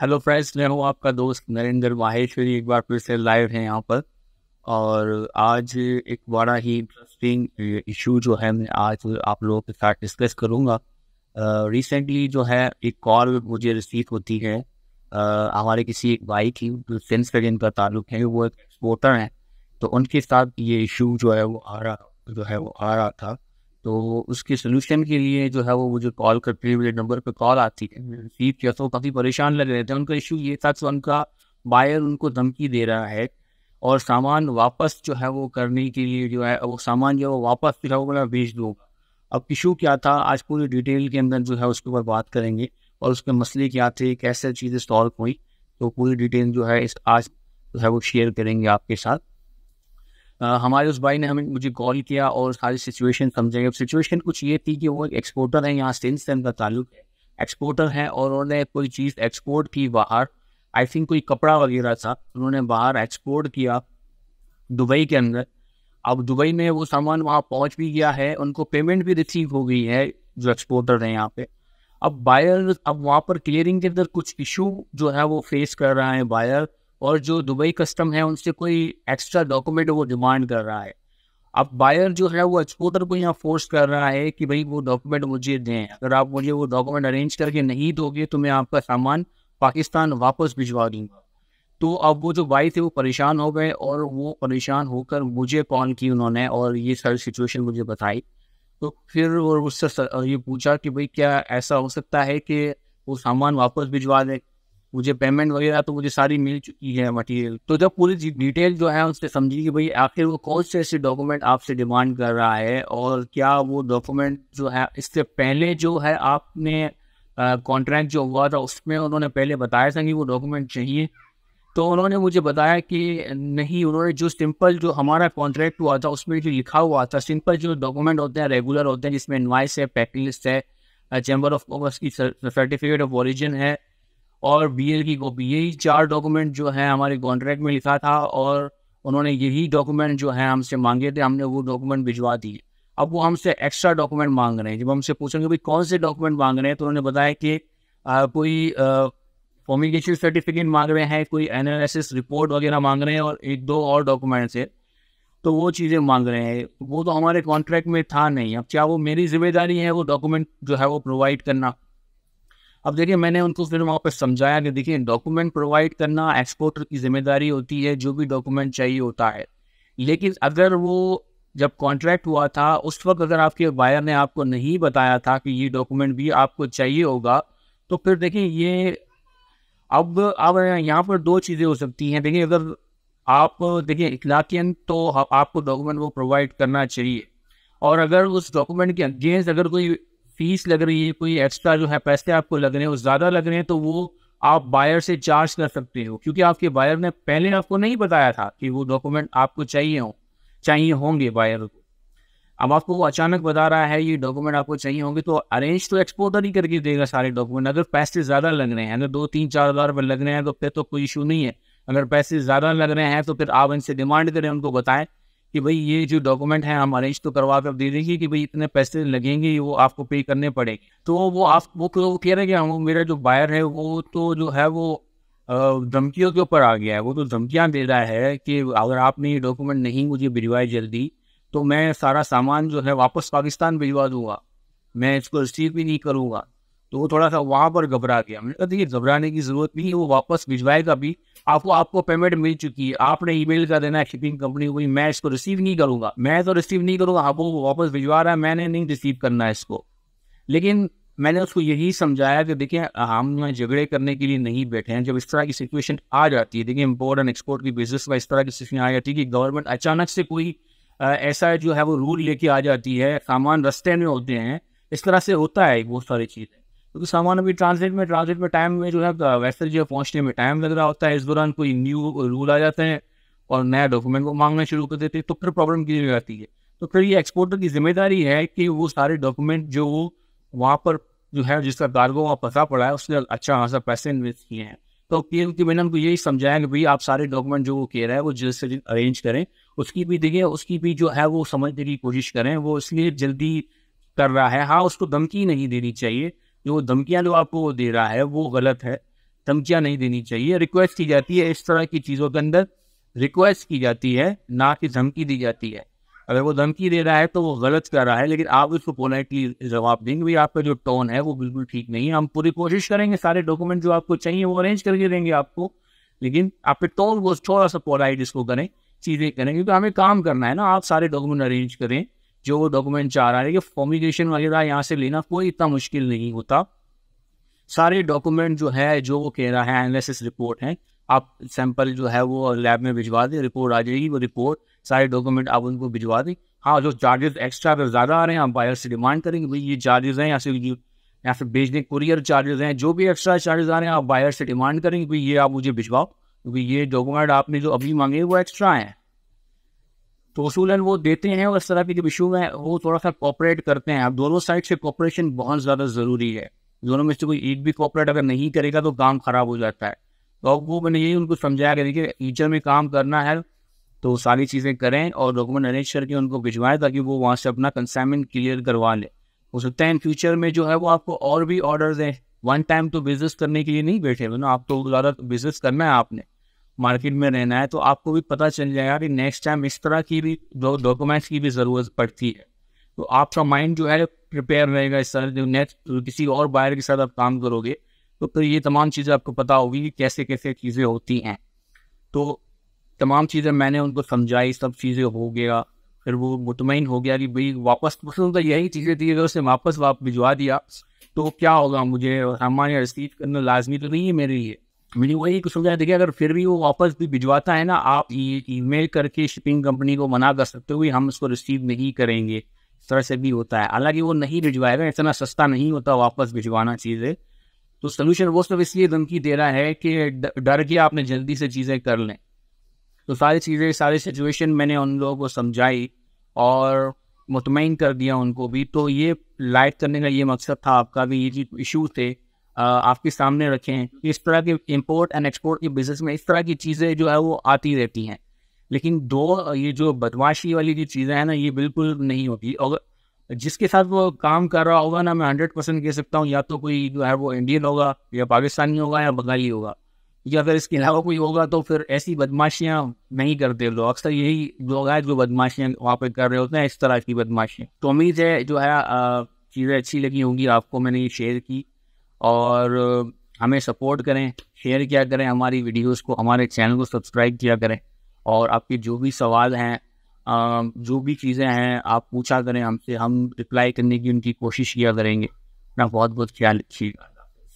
Hello friends मैं हूँ आपका दोस्त नरेंद्र माहेश्वरी एक बार फिर से लाइव है यहाँ पर और आज एक बड़ा ही इंटरेस्टिंग इशू जो है मैं आज आप लोगों के साथ डिस्कस करूँगा रिसेंटली uh, जो है एक कॉल मुझे रिसीव होती है हमारे uh, किसी एक भाई की जो सेंस पर जिनका ताल्लुक है वो एक एक्सपोर्टर हैं तो उनके साथ ये इशू जो है वो आ रहा जो है वो आ रहा था तो उसके सोल्यूशन के लिए जो है वो मुझे कॉल करते हुए नंबर पर कॉल आती है रिसीव हम्म। किया तो काफ़ी परेशान लग रहे थे उनका इशू ये था कि उनका बायर उनको धमकी दे रहा है और सामान वापस जो है वो करने के लिए जो है वो सामान जो है वो वापस जो है वो मैं भेज दूँगा अब इशू क्या था आज पूरी डिटेल के अंदर जो है उसके ऊपर बात करेंगे और उसके मसले क्या थे कैसे चीज़ें सॉल्व हुई तो पूरी डिटेल जो है इस आज जो है वो शेयर करेंगे आपके साथ हमारे उस भाई ने हमें मुझे कॉल किया और सारी सिचुएशन समझाई अब सिचुएशन कुछ ये थी कि वो एक एक्सपोर्टर है यहाँ सिंस से उनका ताल्लुक है एक्सपोर्टर है और उन्होंने कोई चीज़ एक्सपोर्ट की बाहर आई थिंक कोई कपड़ा वगैरह था उन्होंने बाहर एक्सपोर्ट किया दुबई के अंदर अब दुबई में वो सामान वहाँ पहुँच भी गया है उनको पेमेंट भी रिसीव हो गई है जो एक्सपोर्टर है यहाँ पे अब बायर अब वहाँ पर क्लियरिंग के अंदर कुछ इशू जो है वो फेस कर रहा है बायर और जो दुबई कस्टम है उनसे कोई एक्स्ट्रा डॉक्यूमेंट वो डिमांड कर रहा है अब बायर जो है वो एक्सपोर्टर को यहाँ फोर्स कर रहा है कि भाई वो डॉक्यूमेंट मुझे दें अगर आप मुझे वो डॉक्यूमेंट अरेंज करके नहीं दोगे तो मैं आपका सामान पाकिस्तान वापस भिजवा दूंगा तो अब वो जो भाई थे वो परेशान हो गए और वो परेशान होकर मुझे कॉल की उन्होंने और ये सारी सिचुएशन मुझे बताई तो फिर और उससे ये पूछा कि भाई क्या ऐसा हो सकता है कि वो सामान वापस भिजवा दें मुझे पेमेंट वगैरह तो मुझे सारी मिल चुकी है मटेरियल तो जब पूरी डिटेल जो है उससे समझिए कि भाई आखिर वो कौन से ऐसे डॉक्यूमेंट आपसे डिमांड कर रहा है और क्या वो डॉक्यूमेंट जो है इससे पहले जो है आपने कॉन्ट्रैक्ट जो हुआ था उसमें उन्होंने पहले बताया था कि वो डॉक्यूमेंट चाहिए तो उन्होंने मुझे बताया कि नहीं उन्होंने जो सिंपल जो हमारा कॉन्ट्रैक्ट हुआ था उसमें जो लिखा हुआ था सिंपल जो डॉक्यूमेंट होते हैं रेगुलर होते हैं जिसमें इन्वाइस है पैकिंग लिस्ट है चैम्बर ऑफ कॉमर्स की सर्टिफिकेट ऑफ ओरिजिन है और बी की कॉपी यही चार डॉक्यूमेंट जो है हमारे कॉन्ट्रैक्ट में लिखा था और उन्होंने यही डॉक्यूमेंट जो है हमसे मांगे थे हमने वो डॉक्यूमेंट भिजवा दिए अब वो हमसे एक्स्ट्रा डॉक्यूमेंट मांग रहे हैं जब हमसे पूछेंगे भाई कौन से डॉक्यूमेंट मांग रहे हैं तो उन्होंने बताया कि आ, कोई फॉर्मिकेशन सर्टिफिकेट मांग रहे हैं कोई एनालिसिस रिपोर्ट वगैरह मांग रहे हैं और एक दो और डॉक्यूमेंट्स है तो वो चीज़ें मांग रहे हैं वो तो हमारे कॉन्ट्रैक्ट में था नहीं अब क्या वो मेरी जिम्मेदारी है वो डॉक्यूमेंट जो है वो प्रोवाइड करना अब देखिए मैंने उनको फिर वहाँ पर समझाया कि देखिए डॉक्यूमेंट प्रोवाइड करना एक्सपोर्टर की जिम्मेदारी होती है जो भी डॉक्यूमेंट चाहिए होता है लेकिन अगर वो जब कॉन्ट्रैक्ट हुआ था उस वक्त अगर आपके बायर ने आपको नहीं बताया था कि ये डॉक्यूमेंट भी आपको चाहिए होगा तो फिर देखिए ये अब अब यहाँ पर दो चीज़ें हो सकती हैं देखिए अगर आप देखिए इखलाकियन तो आपको डॉक्यूमेंट वो प्रोवाइड करना चाहिए और अगर उस डॉक्यूमेंट के अगेंस्ट अगर कोई फीस लग रही है कोई एक्स्ट्रा जो है पैसे आपको लग रहे हैं वो ज़्यादा लग रहे हैं तो वो आप बायर से चार्ज कर सकते हो क्योंकि आपके बायर ने पहले आपको नहीं बताया था कि वो डॉक्यूमेंट आपको चाहिए हो चाहिए होंगे बायर को अब आपको वो अचानक बता रहा है ये डॉक्यूमेंट आपको चाहिए होंगे तो अरेंज तो एक्सपोर्टर ही करके देगा सारे डॉक्यूमेंट अगर पैसे ज़्यादा लग रहे हैं अगर दो तीन चार हज़ार रुपये लग रहे हैं तो फिर तो कोई इशू नहीं है अगर पैसे ज़्यादा लग रहे हैं तो फिर आप इनसे डिमांड करें उनको बताएं कि भाई ये जो डॉक्यूमेंट है हम अरेंज तो करवा के आप दे देंगे कि भाई इतने पैसे लगेंगे वो आपको पे करने पड़ेंगे तो वो आप वो कह रहे हैं कि हम मेरा जो बायर है वो तो जो है वो धमकियों के ऊपर आ गया है वो तो धमकियाँ दे रहा है कि अगर आपने ये डॉक्यूमेंट नहीं मुझे भिजवाए जल्दी तो मैं सारा सामान जो है वापस पाकिस्तान भिजवा दूंगा मैं इसको रिसीव भी नहीं करूँगा तो वो थोड़ा सा वहाँ पर घबरा गया मैंने कहा देखिए घबराने की ज़रूरत नहीं है वो वापस भिजवाएगा भी आपको आपको पेमेंट मिल चुकी है आपने ई मेल कर देना है शिपिंग कंपनी को मैं इसको रिसीव नहीं करूँगा मैं तो रिसीव नहीं करूँगा आपको वापस भिजवा रहा है मैंने नहीं रिसीव करना है इसको लेकिन मैंने उसको यही समझाया कि देखिए हम झगड़े करने के लिए नहीं बैठे हैं जब इस तरह की सिचुएशन आ जाती है देखिए इम्पोर्ट एंड एक्सपोर्ट की बिजनेस में इस तरह की सिचुएशन आ जाती है कि गवर्नमेंट अचानक से कोई ऐसा जो है वो रूल लेके आ जाती है सामान रस्ते में होते हैं इस तरह से होता है बहुत सारी चीज़ें क्योंकि सामान अभी ट्रांसलेट में ट्रांसलेट में टाइम में जो है वैसे जो पहुँचने में टाइम लग रहा होता है इस दौरान कोई न्यू रूल आ जाते हैं और नया डॉक्यूमेंट को मांगना शुरू कर देते हैं तो फिर प्रॉब्लम की हो जाती है तो फिर ये एक्सपोर्टर की जिम्मेदारी है कि वो सारे डॉक्यूमेंट जो वो वहाँ पर जो है जिसका कार्गो वहाँ फंसा पड़ा है उसने अच्छा खासा पैसे इन्वेस्ट किए हैं तो पी एम की मैंने उनको यही समझाया कि भाई आप सारे डॉक्यूमेंट जो वो कह रहा है वो जल्द से जल्द अरेंज करें उसकी भी देखें उसकी भी जो है वो समझने की कोशिश करें वो इसलिए जल्दी कर रहा है हाँ उसको धमकी नहीं देनी चाहिए जो धमकियाँ जो आपको दे रहा है वो गलत है धमकियाँ नहीं देनी चाहिए रिक्वेस्ट की जाती है इस तरह की चीज़ों के अंदर रिक्वेस्ट की जाती है ना कि धमकी दी जाती है अगर वो धमकी दे रहा है तो वो गलत कर रहा है लेकिन आप उसको पोलाइटली जवाब देंगे भाई आपका जो टोन है वो बिल्कुल ठीक नहीं है हम पूरी कोशिश करेंगे सारे डॉक्यूमेंट जो आपको चाहिए वो अरेंज करके देंगे आपको लेकिन आपके टोन को थोड़ा सा पोलाइट इसको करें चीज़ें करें क्योंकि हमें काम करना है ना आप सारे डॉक्यूमेंट अरेंज करें जो वो डॉक्यूमेंट चाह रहा है कि फॉर्मिगेशन वगैरह यहाँ से लेना कोई इतना मुश्किल नहीं होता सारे डॉक्यूमेंट जो है जो वो कह रहा है एनालिसिस रिपोर्ट है आप सैंपल जो है वो लैब में भिजवा दें रिपोर्ट आ जाएगी वो रिपोर्ट सारे डॉक्यूमेंट आप उनको भिजवा दें हाँ जो चार्जेस एक्स्ट्रा अगर ज़्यादा आ रहे हैं आप बायर से डिमांड करेंगे भाई ये चार्जेस हैं या फिर या फिर भेजने कुरियर चार्जेस हैं जो भी एक्स्ट्रा चार्जेस आ रहे हैं आप बायर से डिमांड करेंगे भाई ये आप मुझे भिजवाओ क्योंकि ये डॉक्यूमेंट आपने जो अभी मांगे वो एक्स्ट्रा हैं तो उसूलन वो देते हैं और इस तरह के जो इशू है वो थोड़ा सा कॉपरेट करते हैं आप दोनों साइड से कॉपरेशन बहुत ज़्यादा ज़रूरी है दोनों में से कोई एक भी कॉपरेट अगर नहीं करेगा तो काम ख़राब हो जाता है तो अब वो मैंने यही उनको समझाया कि देखिए में काम करना है तो सारी चीज़ें करें और डॉक्यूमेंट अरेंज करके उनको भिजवाएं ताकि वो वहाँ से अपना कंसाइनमेंट क्लियर करवा लें हो सकता है इन फ्यूचर में जो है वो आपको और भी ऑर्डर दें वन टाइम तो बिजनेस करने के लिए नहीं बैठे हो ना आप तो ज़्यादा बिजनेस करना है आपने मार्केट में रहना है तो आपको भी पता चल जाएगा कि नेक्स्ट टाइम इस तरह की भी डॉक्यूमेंट्स की भी ज़रूरत पड़ती है तो आपका माइंड जो है प्रिपेयर रहेगा इस तरह नेक्स्ट किसी और बायर के साथ आप काम करोगे तो फिर ये तमाम चीज़ें आपको पता होगी कि कैसे कैसे चीज़ें होती हैं तो तमाम चीज़ें मैंने उनको समझाई सब चीज़ें हो गया फिर वो मुतमिन हो गया कि भाई वापस तो यही चीज़ें थी अगर उसने वापस वापस भिजवा दिया तो क्या होगा मुझे हमारे रसीद करना लाजमी तो नहीं है मेरे लिए मैंने वही सुविधा देखिए अगर फिर भी वो वापस भी भिजवाता है ना आप ईमेल करके शिपिंग कंपनी को मना कर सकते हो कि हम इसको रिसीव नहीं करेंगे इस तरह से भी होता है हालांकि वो नहीं भिजवाएगा इतना सस्ता नहीं होता वापस भिजवाना चीज़ें तो सोल्यूशन वो सब इसलिए धमकी दे रहा है कि डर के आपने जल्दी से चीज़ें कर लें तो सारी चीज़ें सारी सिचुएशन मैंने उन लोगों को समझाई और मुतमिन कर दिया उनको भी तो ये लाइट करने का ये मकसद था आपका भी ये चीज इशू थे आपके सामने रखें इस तरह के इम्पोर्ट एंड एक्सपोर्ट के बिजनेस में इस तरह की चीज़ें जो है वो आती रहती हैं लेकिन दो ये जो बदमाशी वाली जो चीज़ें हैं ना ये बिल्कुल नहीं होती और जिसके साथ वो काम कर रहा होगा ना मैं हंड्रेड परसेंट कह सकता हूँ या तो कोई जो है वो इंडियन होगा या पाकिस्तानी होगा या बंगाली होगा या अगर इसके अलावा कोई होगा तो फिर ऐसी बदमाशियाँ नहीं करते लोग अक्सर यही लोग हैं जो बदमाशियाँ वहाँ पे कर रहे होते हैं इस तरह की बदमाशियाँ तो उम्मीद है जो है चीज़ें अच्छी लगी होंगी आपको मैंने ये शेयर की और हमें सपोर्ट करें शेयर किया करें हमारी वीडियोस को हमारे चैनल को सब्सक्राइब किया करें और आपके जो भी सवाल हैं जो भी चीज़ें हैं आप पूछा करें हमसे हम रिप्लाई करने की उनकी कोशिश किया करेंगे अपना बहुत बहुत ख्याल रखिएगा